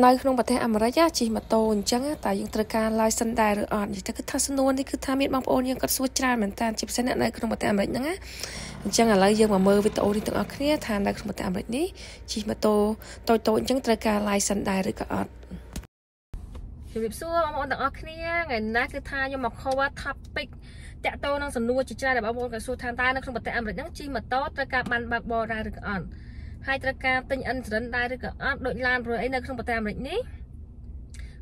នៅក្នុងប្រទេសអាមេរិកជិះម៉ូតូអញ្ចឹងតើយើងត្រូវការ license ដែរឬអត់និយាយទៅគឺថាសំណួរនេះគឺថាមានបងប្អូនយើងគាត់សួរច្រើនមែនតើជាពិសេសអ្នកនៅក្នុងប្រទេសអាមេរិកហ្នឹងណាអញ្ចឹងឥឡូវយើងមកមើលវីដេអូនេះទាំងអស់គ្នាថានៅក្នុងប្រទេសអាមេរិកនេះជិះម៉ូតូតូចតូចអញ្ចឹងត្រូវការ license ដែរឬក៏អត់ជម្រាបសួរបងប្អូនទាំងអស់គ្នាថ្ងៃនេះគឺថាខ្ញុំមក cover topic តកតោនឹងសំណួរជាច្រើនដែលបងប្អូនក៏សួរថាតើនៅក្នុងប្រទេសអាមេរិកហ្នឹងជិះម៉ូតូត្រូវការបានបើកបរដែរឬក៏អត់ហើយត្រូវការទិញ insurance ដែរឬក៏អត់ដូចឡានព្រួយអីនៅក្នុងប្រទេសអាមេរិកនេះ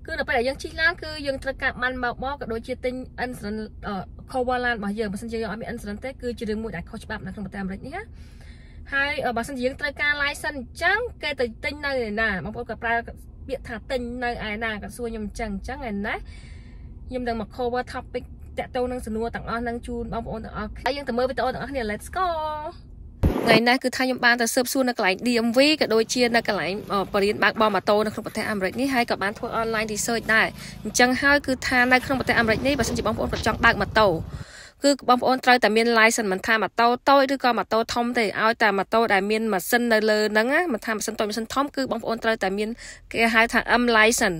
គឺនៅពេលដែលយើងជិះឡានគឺយើងត្រូវការបានមកបកក៏ដូចជាទិញ insurance cover ឡានរបស់យើងបើមិនជាយើងអត់មាន insurance ទេគឺជារឿងមួយដែលខុសច្បាប់នៅក្នុងប្រទេសអាមេរិកនេះណាហើយបើសិនជាយើងត្រូវការ license អញ្ចឹងគេទៅទិញនៅឯណាបងប្អូនក៏ប្រើពាក្យថាទិញនៅឯណាក៏សួរខ្ញុំអញ្ចឹងអញ្ចឹងឯណាខ្ញុំនឹងមក cover topic តាក់ទងនឹងសំណួរទាំងអស់នឹងជូនបងប្អូនទាំងអស់ហើយយើងទៅមើលវីដេអូទាំងអស់គ្នា Let's go ថ្ងៃនេះគឺថាខ្ញុំបានទៅស៊ើបសួរនៅកន្លែង DMV ក៏ដូចជានៅកន្លែងបរិញ្ញាបើកបរម៉ូតូនៅក្នុងប្រទេសអាមេរិកនេះហើយក៏បានធ្វើ online research ដែរអញ្ចឹងហើយគឺថានៅក្នុងប្រទេសអាមេរិកនេះបើសិនជាបងប្អូនគាត់ចង់បើកម៉ូតូគឺបងប្អូនត្រូវតែមាន license មិនថាម៉ូតូតូចឬក៏ម៉ូតូធំទេឲ្យតែម៉ូតូដែលមានម៉ាស៊ីននៅលើហ្នឹងមិនថាម៉ាស៊ីនតូចម៉ាស៊ីនធំគឺបងប្អូនត្រូវតែមានគេហៅថា M license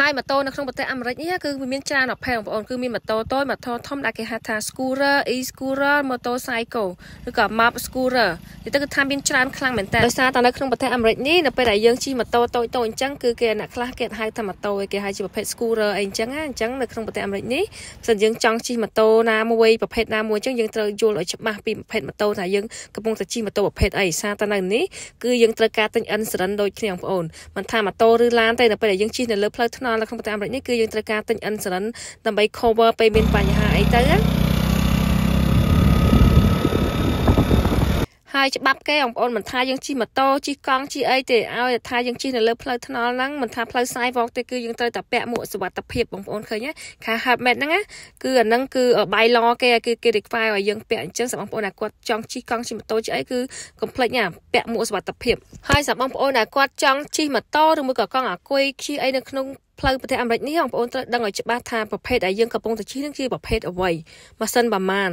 ហើយម៉ូតូនៅក្នុងប្រទេសអាមេរិកនេះគឺវាមានច្រើនប្រភេទបងប្អូនគឺមានម៉ូតូតូចម៉ូតូធំដែលគេហៅថា scooter e-scooter motorcycle ឬក៏ map scooter និយាយទៅគឺថាមានច្រើនខ្លាំងមែនតើដោយសារតែនៅក្នុងប្រទេសអាមេរិកនេះនៅពេលដែលយើងជិះម៉ូតូតូចតូចអញ្ចឹងគឺគេអ្នកខ្លះគេហៅថាម៉ូតូឯគេហៅជាប្រភេទ scooter អីអញ្ចឹងណាអញ្ចឹងនៅក្នុងប្រទេសអាមេរិកនេះបើសិនយើងចង់ជិះម៉ូតូណាមួយប្រភេទណាមួយអញ្ចឹងយើងត្រូវយល់ឲ្យច្បាស់ពីប្រភេទម៉ូតូថាយើងកំពុងតែជិះម៉ូតូប្រភេទអីសារតែនៅនេះគឺយើងត្រូវការទិញ insurance ដូចគ្នាបងប្អូនមិនថាម៉ូតូឬឡានទេនៅពេលដែលយើងជិះនៅលើផ្លូវថ្នល់នៅក្នុងប្រទេសអាមេរិកនេះគឺយើងត្រូវការទិញ insulin ដើម្បី cover ពេលមានបញ្ហាអីទៅណាើយច្បាប់គេបងប្អូនមិនថាយើងជិះម៉ូតូជិះកង់ជិះអីទេឲ្យថាយើងជិះនៅលើផ្លូវថ្នល់ហ្នឹងមិនថាផ្លូវ sidewalk ទេគឺយើងត្រូវតែពាក់មួកសុវត្ថិភាពបងប្អូនឃើញណាខា helmet ហ្នឹងណាគឺអាហ្នឹងគឺ by law គេគឺគេ require ឲ្យយើងពាក់អញ្ចឹងសម្រាប់បងប្អូនណាគាត់ចង់ជិះកង់ជិះម៉ូតូជិះអីគឺ complete ណាពាក់មួកសុវត្ថិភាពហើយសម្រាប់បងប្អូនណាគាត់ចង់ជិះម៉ូតូឬមួយក៏កង់អាគុយជិះអីនៅក្នុងផ្លូវប្រទេសអាមេរិកនេះបងប្អូនត្រូវដឹងឲ្យច្បាស់ថាប្រភេទដែលយើងកំពុងតែជិះនឹងជាប្រភេទអ្វីបើសិនប្រមាណ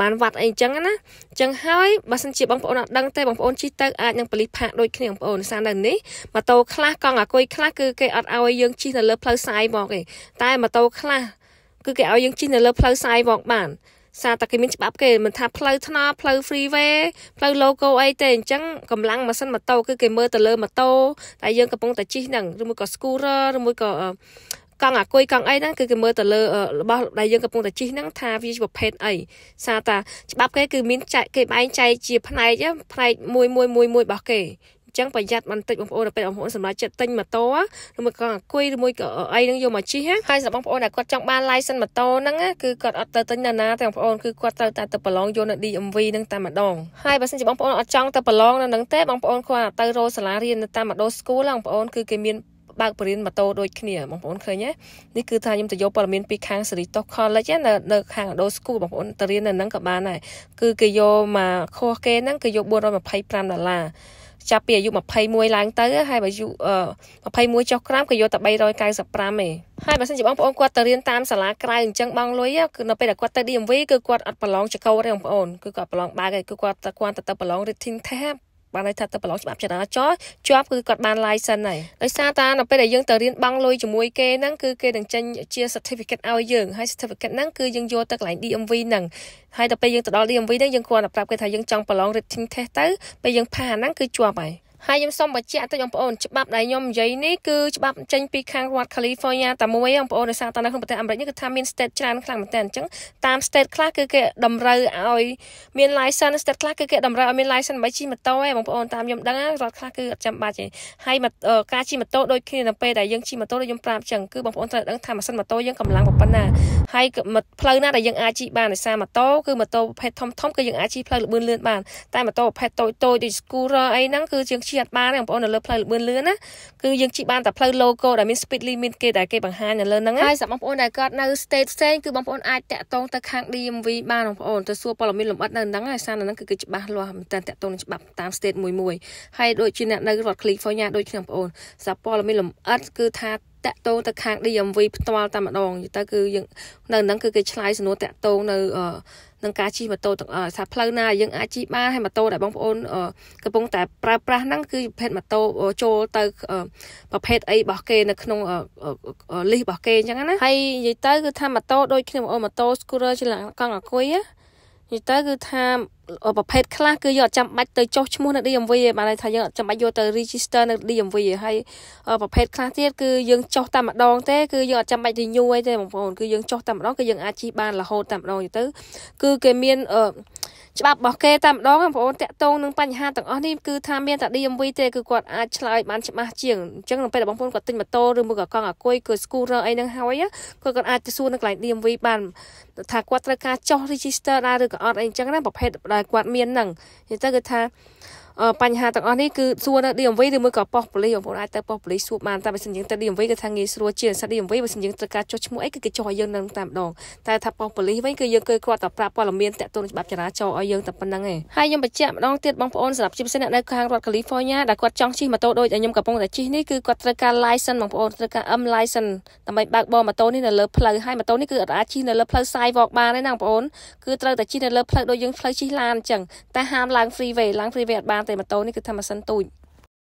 បានវត្តអីចឹងណាចឹងហើយបើសិនជាបងប្អូនអត់ដឹងទេបងប្អូនជិះទៅអាចនឹងបលិសផាកដូចគ្នាបងប្អូនសារនៅនេះម៉ូតូខ្លះកង់អាគុយខ្លះគឺគេអត់ឲ្យយើងជិះនៅលើផ្លូវសាយហ្មងទេតែម៉ូតូខ្លះគឺគេឲ្យយើងជិះនៅលើផ្លូវសាយហ្មងបានសារតែគេមានច្បាប់គេមិនថាផ្លូវថ្នល់ផ្លូវ freeway ផ្លូវ logo អីទេអញ្ចឹងកម្លាំងម៉ាស៊ីនម៉ូតូគឺគេមើលទៅលើម៉ូតូតែយើងកំពុងតែជិះហ្នឹងឬមួយក៏ scooter ឬមួយក៏កង់អាគុយកង់អីហ្នឹងគឺគេមើលទៅលើរបស់ដែលយើងកំពុងតែជិះហ្នឹងថាវាជាប្រភេទអីសារតា ច្បាប់គេគឺមានចែកគេបែងចែកជា ផ្នែកផ្នែកមួយមួយមួយមួយរបស់គេចឹងប្រយ័ត្នបន្តិចបងប្អូនទៅពេលបងប្អូនសម្រាប់ចិត្តទិញម៉ូតូឬមកក៏អង្គុយឬមួយក៏អីនឹងយកមកជិះហើយសម្រាប់បងប្អូនដែលគាត់ចង់បាន license ម៉ូតូហ្នឹងគឺគាត់អត់ទៅទិញនៅណាទេបងប្អូនគឺគាត់ត្រូវតែទៅប្រឡងយកនៅ DMV ហ្នឹងតែម្ដងហើយបើសិនជាបងប្អូនអត់ចង់ទៅប្រឡងនៅហ្នឹងទេបងប្អូនគាត់ទៅរោសាលារៀននៅតាម Mado School បងប្អូនគឺគេមានបើកបរិញ្ញាបត្រដូចគ្នាបងប្អូនឃើញទេនេះគឺថាខ្ញុំទៅយកព័ត៌មានពីខាង Seritos College នៅនៅខាង Ado School បងប្អូនទៅរៀននៅហ្នឹងក៏បានដែរគឺគេយកមកខុសគេហ្នឹងគេយក425ដុល្លារចាប់ពីអាយុ21ឡើងទៅហើយបើអាយុ21ចុះក្រោមក៏យកតែ395ឯងហើយបើសិនជាបងប្អូនគាត់ទៅរៀនតាមសាលាក្រៅអញ្ចឹងបងលុយគឺនៅពេលដែលគាត់ទៅ DMV គឺគាត់អត់ប្រឡងចកោទេបងប្អូនគឺគាត់ប្រឡងបើកឯងគឺគាត់គាត់ទៅប្រឡង written test បានន័យថាទៅប្រឡងច្បាប់ចរាចរណ៍ជាប់គឺគាត់បាន license ហើយដោយសារតានៅពេលដែលយើងទៅរៀនបង់លុយជាមួយគេហ្នឹងគឺគេនឹងចេញជា certificate ឲ្យយើងហើយ certificate ហ្នឹងគឺយើងយកទៅកន្លែង DMV ហ្នឹងហើយដល់ពេលយើងទៅដល់ DMV ហ្នឹងយើងគ្រាន់តែប្រាប់គេថាយើងចង់ប្រឡង written test ទៅពេលយើងផាសអាហ្នឹងគឺជាប់ហើយហើយខ្ញុំសូមបញ្ជាក់ទៅបងប្អូនច្បាប់ដែលខ្ញុំនិយាយនេះគឺច្បាប់ចេញពីខាងរដ្ឋ California តែមួយបងប្អូនដោយសារតែនៅក្នុងប្រទេសអាមេរិកនេះគឺថាមាន state ច្រើនខ្លាំងមែនតើអញ្ចឹងតាម state ខ្លះគឺគេតម្រូវឲ្យមាន license state ខ្លះគឺគេតម្រូវឲ្យមាន license ដើម្បីជិះម៉ូតូឯងបងប្អូនតាមខ្ញុំដឹងរដ្ឋខ្លះគឺអត់ចាំបាច់ទេហើយការជិះម៉ូតូដូចគ្នានៅពេលដែលយើងជិះម៉ូតូដូចខ្ញុំប្រាប់អញ្ចឹងគឺបងប្អូនត្រូវដឹងថាម៉ាស៊ីនម៉ូតូយើងកម្លាំងប៉ុណ្ណាហើយផ្លូវណាដែលយើងអាចជិះបានដោយសារម៉ូតូគឺម៉ូតូប្រភេទធំៗគឺយើងអាចជិះផ្លូវលឿនលឿនបានតែម៉ូតូប្រភេទតូចៗដូច scooter អីហ្នឹងគឺយើងជិះអត់បានទេបងប្អូននៅលើផ្លូវលបឿនលឿនណាគឺយើងជិះបានតែផ្លូវ local ដែលមាន speed limit គេដែលគេបង្ហាញនៅលើហ្នឹងហើយសម្រាប់បងប្អូនដែលគាត់នៅ state ផ្សេងគឺបងប្អូនអាចតាក់ទងទៅខាង DMV បានបងប្អូនទៅសួរព័ត៌មានលម្អិតនៅហ្នឹងហើយសារនៅហ្នឹងគឺគឺច្បាស់លាស់មែនតើតាក់ទងនឹងច្បាប់តាម state មួយមួយហើយដូចជាអ្នកនៅរដ្ឋ California ដូចខ្ញុំបងប្អូនសារព័ត៌មានលម្អិតគឺថាតាក់ទងទៅខាង DMV ផ្ទាល់តែម្ដងទៅគឺយើងនៅនឹងគឺគេឆ្លើយសំណួរតាក់ទងនៅនឹងការជិះម៉ូតូទាំងអស់ថាផ្លូវណាយើងអាចជិះបានហើយម៉ូតូដែលបងប្អូនកំពុងតែប្រើប្រាស់ហ្នឹងគឺប្រភេទម៉ូតូចូលទៅប្រភេទអីរបស់គេ នៅ ក្នុងលីសរបស់គេអញ្ចឹងណាហើយនិយាយទៅគឺថាម៉ូតូដូចគ្នាបងអូនម៉ូតូ scooter ជាកង់អគុយណានិយាយទៅគឺថាប្រភេទខ្លះគឺយើងអត់ចាំបាច់ទៅចុះឈ្មោះនៅ DMV ទេបានន័យថាយើងអត់ចាំបាច់យកទៅ register នៅ DMV ហើយប្រភេទខ្លះទៀតគឺយើងចុះតែម្ដងទេគឺយើងអត់ចាំបាច់ renew ទេបងប្អូនគឺយើងចុះតែម្ដងគឺយើងអាចជិះបានរហូតតែម្ដងទៅគឺគេមានអឺច្បាប់របស់គេតែម្ដងបងប្អូនតាក់ទងនឹងបញ្ហាទាំងអស់នេះគឺថាមានតែ DMV ទេគឺគាត់អាចឆ្លើយបានច្បាស់ជាងអញ្ចឹងនៅពេលដែលបងប្អូនគាត់ទិញម៉ូតូឬមួយក៏កង់អាគុយគឺ scooter អីហ្នឹងហើយគាត់គាត់អាចទៅសួរនៅកន្លែង DMV បានថាគាត់ត្រូវការចុះ register ដែរឬក៏អត់អីអញ្ចឹងណាប្រភេទដែលគាត់មានហ្នឹងនិយាយទៅគឺថាបញ្ហាទាំងអស់នេះគឺសួរនៅ DMV ឬមួយក៏ប៉ុស្តិ៍ប៉ូលីសបងប្អូនអាចទៅប៉ុស្តិ៍ប៉ូលីសសួរបានតែបើសិនយើងទៅ DMV គឺថាងាយស្រួលជាងសាច់ DMV បើសិនយើងត្រូវការចុះឈ្មោះអីគឺគេចុះឲ្យយើងនៅតែម្ដងតែថាប៉ុស្តិ៍ប៉ូលីសវិញគឺយើងគឺគាត់តែប្រាប់ព័ត៌មានតាក់ទងនឹងច្បាប់ចរាចរណ៍ឲ្យយើងតែប៉ុណ្្នឹងឯងហើយខ្ញុំបញ្ជាក់ម្ដងទៀតបងប្អូនសម្រាប់ជាពិសេសអ្នកនៅខាងរដ្ឋ California ដែលគាត់ចង់ជិះម៉ូតូដូចខ្ញុំកំពុងតែជិះនេះគឺគាត់ត្រូវការ license បងប្អូនត្រូវការ M license ដើម្បីបើកបរម៉ូតូនេះនៅលើផ្លូវហើយម៉ូតូនេះគឺអាចជិះនៅលើផ្លូវ sidewalk បានទេណាបងប្អូនគឺត្រូវតែជិះនៅលើផ្លូវដូចយើងផ្លូវជិះឡានអញ្ចឹងតែហាមឡើង freeway ឡើង freeway អត់បានតែម៉ូតូនេះគឺថាម៉ាស៊ីនទូច